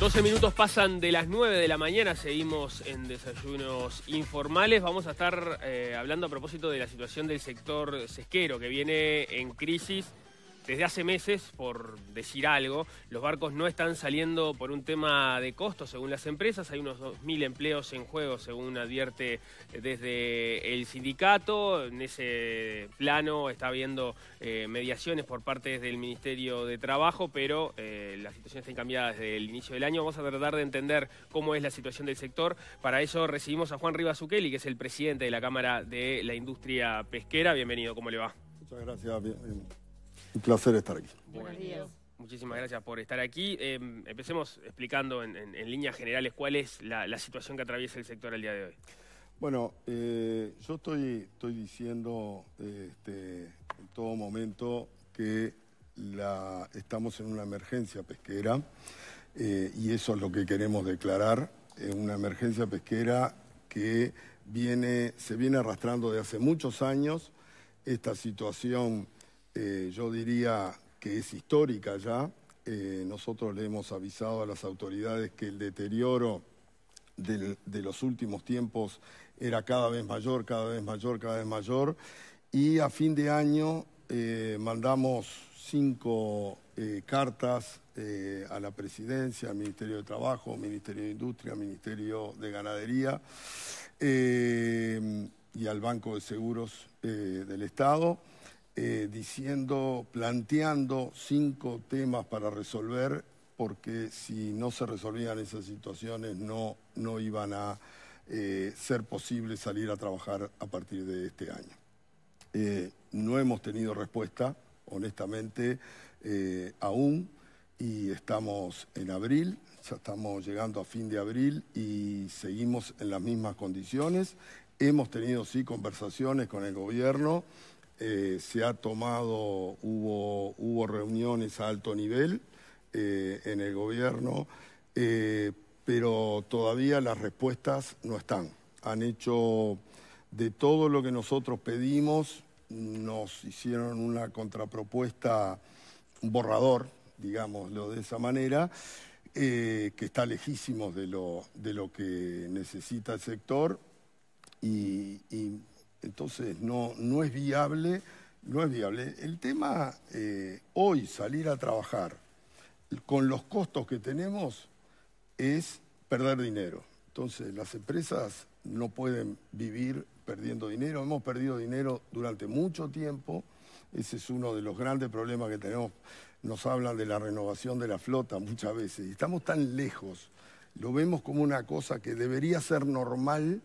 12 minutos pasan de las 9 de la mañana, seguimos en desayunos informales. Vamos a estar eh, hablando a propósito de la situación del sector sesquero que viene en crisis desde hace meses, por decir algo, los barcos no están saliendo por un tema de costo, según las empresas. Hay unos 2.000 empleos en juego, según advierte desde el sindicato. En ese plano está habiendo eh, mediaciones por parte del Ministerio de Trabajo, pero eh, la situación está cambiada desde el inicio del año. Vamos a tratar de entender cómo es la situación del sector. Para eso recibimos a Juan Rivas Ukeli, que es el presidente de la Cámara de la Industria Pesquera. Bienvenido, ¿cómo le va? Muchas gracias. Un placer estar aquí. Buenos días. Muchísimas gracias por estar aquí. Em, empecemos explicando en, líneas generales cuál es la, situación que atraviesa el sector al día de hoy. Bueno, eh, yo estoy, estoy diciendo este, en todo momento que estamos en una emergencia pesquera eh, y eso es lo que queremos declarar, una emergencia pesquera que viene, se viene arrastrando de hace muchos años. Esta situación eh, yo diría que es histórica ya. Eh, nosotros le hemos avisado a las autoridades que el deterioro de los últimos tiempos era cada vez mayor, cada vez mayor, cada vez mayor. Y a fin de año eh, mandamos cinco cartas a la presidencia, al Ministerio de Trabajo, Ministerio de Industria, Ministerio de Ganadería y al Banco de Seguros del Estado. Eh, diciendo, planteando cinco temas para resolver, porque si no se resolvían esas situaciones no, iban a eh, ser posible salir a trabajar a partir de este año. Eh, no hemos tenido respuesta, honestamente, aún, y estamos en abril, ya estamos llegando a fin de abril y seguimos en las mismas condiciones. Hemos tenido, sí, conversaciones con el gobierno eh, se ha tomado, hubo, hubo reuniones a alto nivel eh, en el gobierno, eh, pero todavía las respuestas no están. Han hecho de todo lo que nosotros pedimos, nos hicieron una contrapropuesta, un borrador, digámoslo de esa manera, que está lejísimo de lo, de lo que necesita el sector y entonces no, no es viable, no es viable. El tema eh, hoy, salir a trabajar con los costos que tenemos, es perder dinero. Entonces las empresas no pueden vivir perdiendo dinero. Hemos perdido dinero durante mucho tiempo. Ese es uno de los grandes problemas que tenemos. Nos hablan de la renovación de la flota muchas veces. Y estamos tan lejos. Lo vemos como una cosa que debería ser normal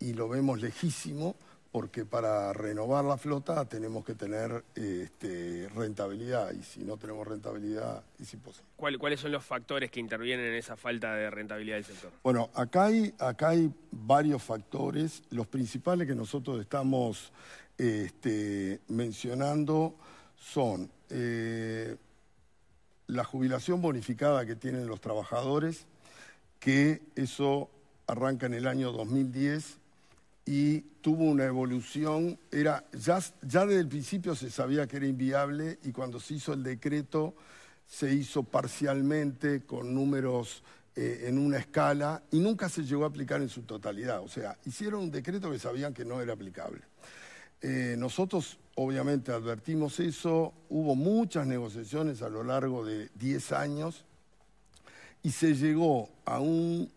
y lo vemos lejísimo porque para renovar la flota tenemos que tener este, rentabilidad y si no tenemos rentabilidad es imposible. ¿Cuáles son los factores que intervienen en esa falta de rentabilidad del sector? Bueno, acá hay, hay varios factores. Los principales que nosotros estamos este, mencionando son eh, la jubilación bonificada que tienen los trabajadores, que eso arranca en el año 2010 y tuvo una evolución, era, ya, desde el principio se sabía que era inviable y cuando se hizo el decreto se hizo parcialmente con números eh, en una escala y nunca se llegó a aplicar en su totalidad. O sea, hicieron un decreto que sabían que no era aplicable. Eh, nosotros obviamente advertimos eso, hubo muchas negociaciones a lo largo de 10 años y se llegó a un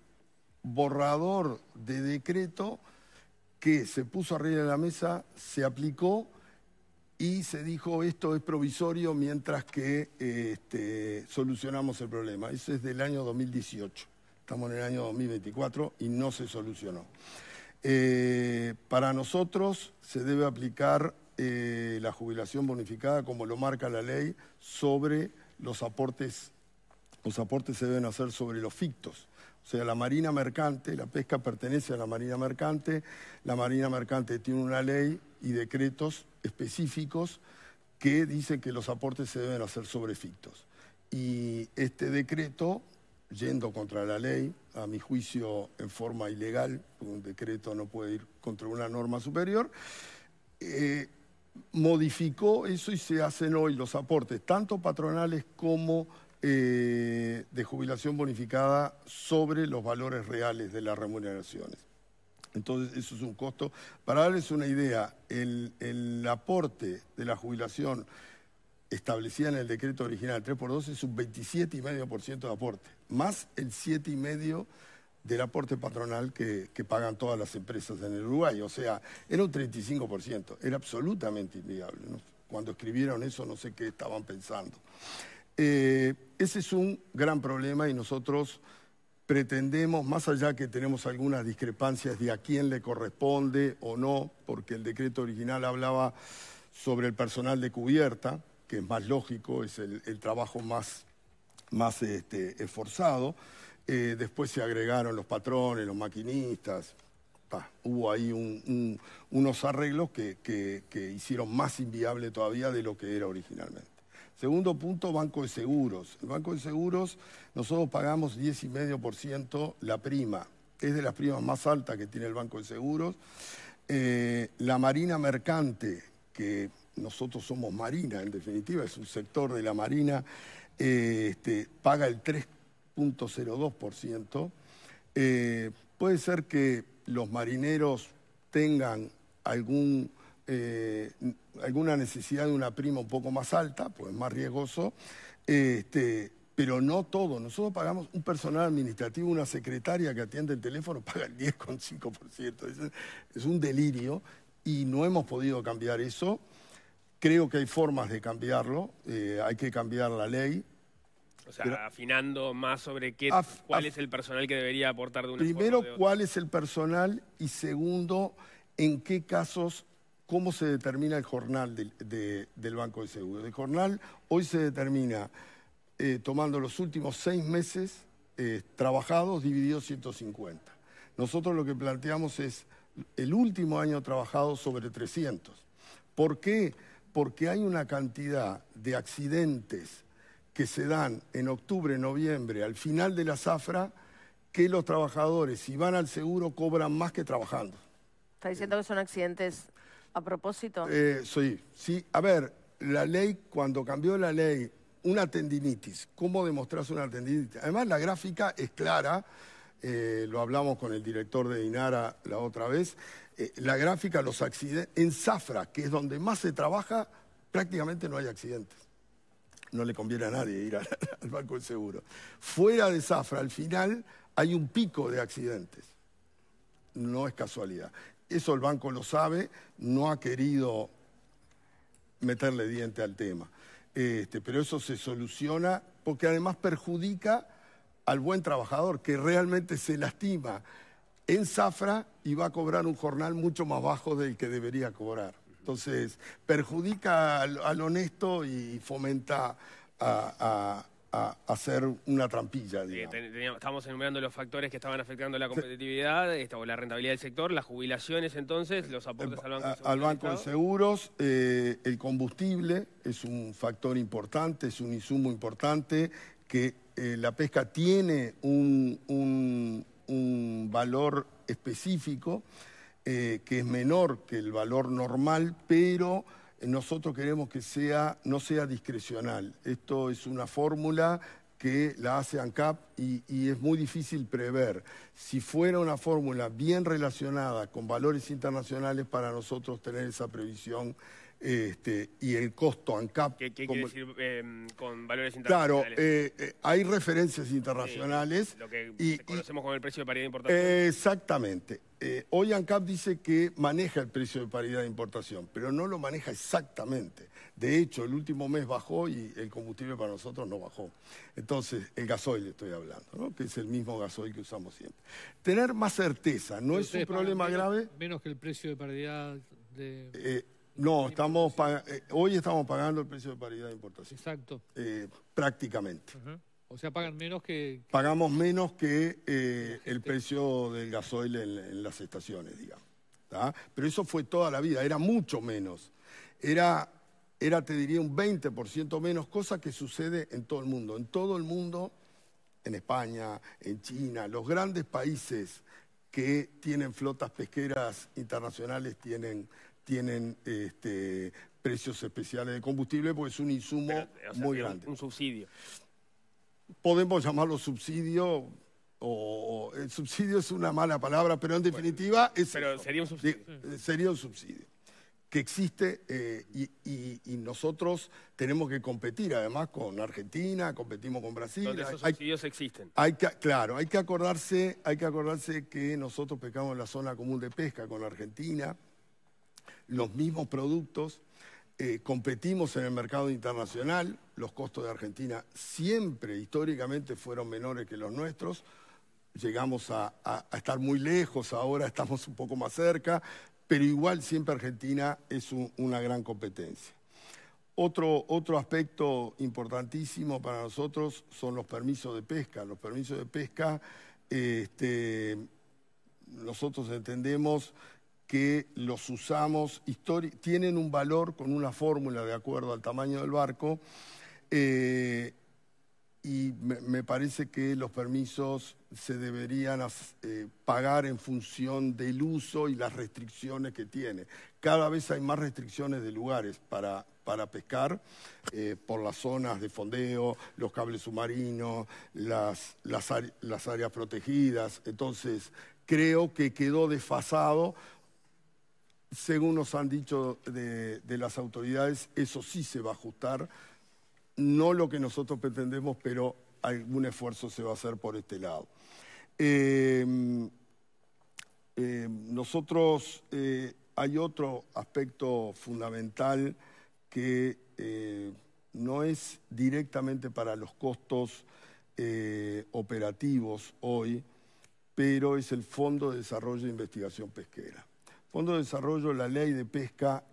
borrador de decreto que se puso arriba de la mesa, se aplicó y se dijo esto es provisorio mientras que este, solucionamos el problema. Eso es del año 2018. Estamos en el año 2024 y no se solucionó. Eh, para nosotros se debe aplicar eh, la jubilación bonificada como lo marca la ley sobre los aportes. Los aportes se deben hacer sobre los fictos. O sea, la Marina Mercante, la pesca pertenece a la Marina Mercante, la Marina Mercante tiene una ley y decretos específicos que dicen que los aportes se deben hacer sobre fictos. Y este decreto, yendo contra la ley, a mi juicio en forma ilegal, un decreto no puede ir contra una norma superior, eh, modificó eso y se hacen hoy los aportes, tanto patronales como eh, de jubilación bonificada sobre los valores reales de las remuneraciones. Entonces, eso es un costo. Para darles una idea, el, aporte de la jubilación establecida en el decreto original 3x2 es un 27,5% de aporte, más el 7,5% del aporte patronal que, pagan todas las empresas en el Uruguay. O sea, era un 35%, era absolutamente inviable Cuando escribieron eso no sé qué estaban pensando. Eh, ese es un gran problema y nosotros pretendemos, más allá que tenemos algunas discrepancias de a quién le corresponde o no, porque el decreto original hablaba sobre el personal de cubierta, que es más lógico, es el, trabajo más, este, esforzado. Eh, después se agregaron los patrones, los maquinistas. hubo ahí unos arreglos que hicieron más inviable todavía de lo que era originalmente. Segundo punto, Banco de Seguros. El Banco de Seguros, nosotros pagamos 10,5% la prima. Es de las primas más altas que tiene el Banco de Seguros. Eh, la Marina Mercante, que nosotros somos Marina, en definitiva, es un sector de la Marina, eh, este, paga el 3.02%. Eh, puede ser que los marineros tengan algún eh, alguna necesidad de una prima un poco más alta, pues más riesgoso, este, pero no todo. Nosotros pagamos un personal administrativo, una secretaria que atiende el teléfono paga el 10,5%. Es, es un delirio y no hemos podido cambiar eso. Creo que hay formas de cambiarlo, eh, hay que cambiar la ley. O sea, afinando más sobre qué, cuál es el personal que debería aportar de una Primero, forma cuál es el personal y segundo, en qué casos cómo se determina el jornal del, del Banco de Seguros. El jornal hoy se determina eh, tomando los últimos seis meses eh, trabajados divididos 150. Nosotros lo que planteamos es el último año trabajado sobre 300. ¿Por qué? Porque hay una cantidad de accidentes que se dan en octubre, noviembre, al final de la zafra, que los trabajadores, si van al seguro, cobran más que trabajando. Está diciendo que son accidentes a propósito. Eh, sí, a ver, la ley, cuando cambió la ley, una tendinitis, ¿cómo demostrás una tendinitis? Además, la gráfica es clara, eh, lo hablamos con el director de Dinara la otra vez, eh, la gráfica, los accidentes, en Zafra, que es donde más se trabaja, prácticamente no hay accidentes. No le conviene a nadie ir al, al Banco de Seguro. Fuera de Zafra, al final, hay un pico de accidentes. No es casualidad. Eso el banco lo sabe, no ha querido meterle diente al tema. Este, pero eso se soluciona porque además perjudica al buen trabajador que realmente se lastima en zafra y va a cobrar un jornal mucho más bajo del que debería cobrar. Entonces, perjudica al, honesto y fomenta a a hacer una trampilla. Digamos. enumerando los factores que estaban afectando la competitividad o la rentabilidad del sector, las jubilaciones entonces, los aportes eh, al Banco de Seguros. Al Banco de Seguros, el combustible es un factor importante, es un insumo importante, que eh, la pesca tiene un valor específico eh, que es menor que el valor normal, pero nosotros queremos que no sea discrecional. Esto es una fórmula que la hace ANCAP y, es muy difícil prever. Si fuera una fórmula bien relacionada con valores internacionales, para nosotros tener esa previsión este, y el costo ANCAP. ¿Qué, quiere decir em, con valores internacionales? Claro, eh, eh, hay referencias internacionales. lo que y, conocemos con como el precio de paridad de importación. exactamente. Eh, hoy ANCAP dice que maneja el precio de paridad de importación, pero no lo maneja exactamente. De hecho, el último mes bajó y el combustible para nosotros no bajó. Entonces, el gasoil estoy hablando, que es el mismo gasoil que usamos siempre. Tener más certeza no es un problema grave. Menos que el precio de paridad de... No, eh, hoy estamos pagando el precio de paridad de importación. Exacto. Eh, prácticamente. O sea, pagan menos que... Pagamos menos que eh, el precio del gasoil en, las estaciones, digamos. Pero eso fue toda la vida, era mucho menos. era, te diría, un 20% menos, cosa que sucede en todo el mundo. En todo el mundo, en España, en China, los grandes países que tienen flotas pesqueras internacionales tienen tienen este, precios especiales de combustible porque es un insumo muy grande. Un, subsidio. Podemos llamarlo subsidio. O, el eh, subsidio es una mala palabra, pero en definitiva pero sería un subsidio. Eh, sería un subsidio que existe eh, y, nosotros tenemos que competir además con Argentina, competimos con Brasil. Donde subsidios existen. Hay que, claro, hay que, acordarse, hay que acordarse que nosotros pescamos en la zona común de pesca con Argentina, los mismos productos, eh, competimos en el mercado internacional, los costos de Argentina siempre históricamente fueron menores que los nuestros, llegamos a, estar muy lejos, ahora estamos un poco más cerca, pero igual siempre Argentina es una gran competencia. Otro, aspecto importantísimo para nosotros son los permisos de pesca. Los permisos de pesca, este, nosotros entendemos que los usamos, tienen un valor con una fórmula de acuerdo al tamaño del barco, eh, y me, parece que los permisos se deberían eh, pagar en función del uso y las restricciones que tiene. Cada vez hay más restricciones de lugares para, pescar, eh, por las zonas de fondeo, los cables submarinos, las áreas protegidas. Entonces, creo que quedó desfasado según nos han dicho de, las autoridades, eso sí se va a ajustar, no lo que nosotros pretendemos, pero algún esfuerzo se va a hacer por este lado. Em, em, nosotros, eh, hay otro aspecto fundamental que eh, no es directamente para los costos eh, operativos hoy, pero es el Fondo de Desarrollo e Investigación Pesquera. Fondo de Desarrollo, la ley de pesca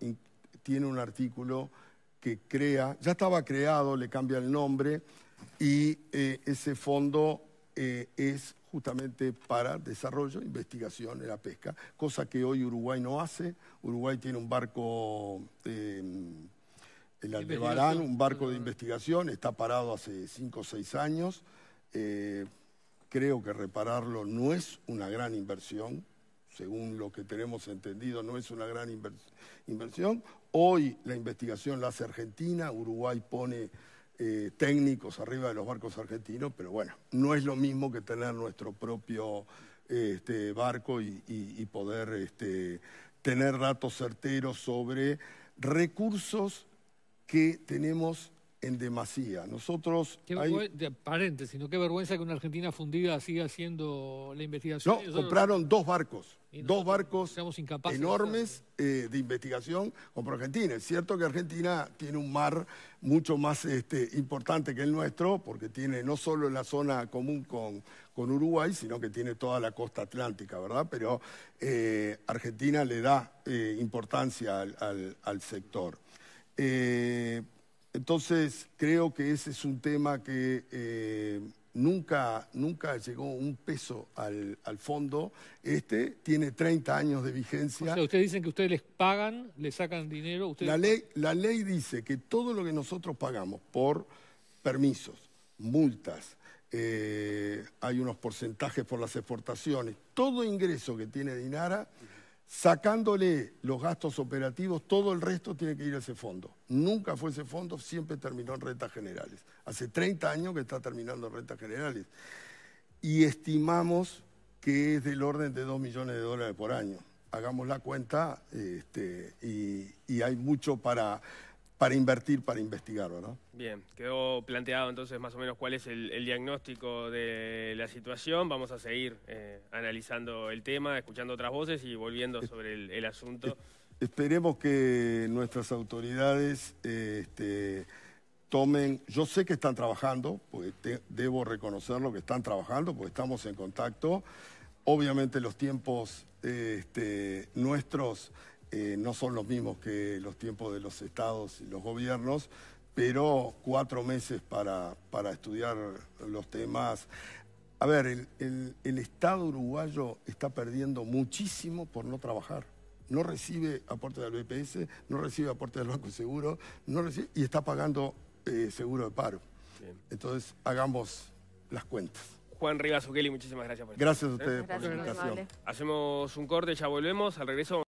tiene un artículo que crea, ya estaba creado, le cambia el nombre, y eh, ese fondo eh, es justamente para desarrollo, investigación en la pesca, cosa que hoy Uruguay no hace. Uruguay tiene un barco, eh, el Aldebarán, un barco de ah. investigación, está parado hace cinco o seis años. creo que repararlo no es una gran inversión, según lo que tenemos entendido, no es una gran inversión. Hoy la investigación la hace Argentina, Uruguay pone eh, técnicos arriba de los barcos argentinos, pero bueno, no es lo mismo que tener nuestro propio este, barco y, poder este, tener datos certeros sobre recursos que tenemos en demasía. Nosotros. Qué de paréntesis, ¿no? Qué vergüenza que una Argentina fundida siga haciendo la investigación. No, compraron dos barcos dos barcos enormes eh, de investigación con Argentina. Es cierto que Argentina tiene un mar mucho más este, importante que el nuestro, porque tiene no solo la zona común con, Uruguay, sino que tiene toda la costa atlántica, ¿verdad? Pero eh, Argentina le da eh, importancia al sector. entonces, creo que ese es un tema que nunca, nunca llegó un peso al, al, fondo. Este tiene 30 años de vigencia. O sea, ustedes dicen que ustedes les pagan, les sacan dinero. La, ley, la ley dice que todo lo que nosotros pagamos por permisos, multas, eh, hay unos porcentajes por las exportaciones, todo ingreso que tiene Dinara Sacándole los gastos operativos, todo el resto tiene que ir a ese fondo. Nunca fue ese fondo, siempre terminó en rentas generales. Hace 30 años que está terminando en rentas generales. Y estimamos que es del orden de 2 millones de dólares por año. Hagamos la cuenta este, y hay mucho para para invertir, para investigar, ¿verdad? Bien, quedó planteado entonces más o menos cuál es el, diagnóstico de la situación. Vamos a seguir eh, analizando el tema, escuchando otras voces y volviendo sobre el, asunto. Esperemos que nuestras autoridades eh, este, tomen, yo sé que están trabajando, Pues debo reconocerlo que están trabajando, porque estamos en contacto. Obviamente los tiempos eh, este, nuestros eh, no son los mismos que los tiempos de los estados y los gobiernos, pero cuatro meses para, para estudiar los temas. A ver, el, Estado uruguayo está perdiendo muchísimo por no trabajar no recibe aporte del BPS, no recibe aporte del Banco Seguro, no recibe, y está pagando eh, seguro de paro. Entonces, hagamos las cuentas. Juan Rivas Ukeli, muchísimas gracias por Gracias a ustedes por la invitación. Hacemos un corte, ya volvemos, al regreso.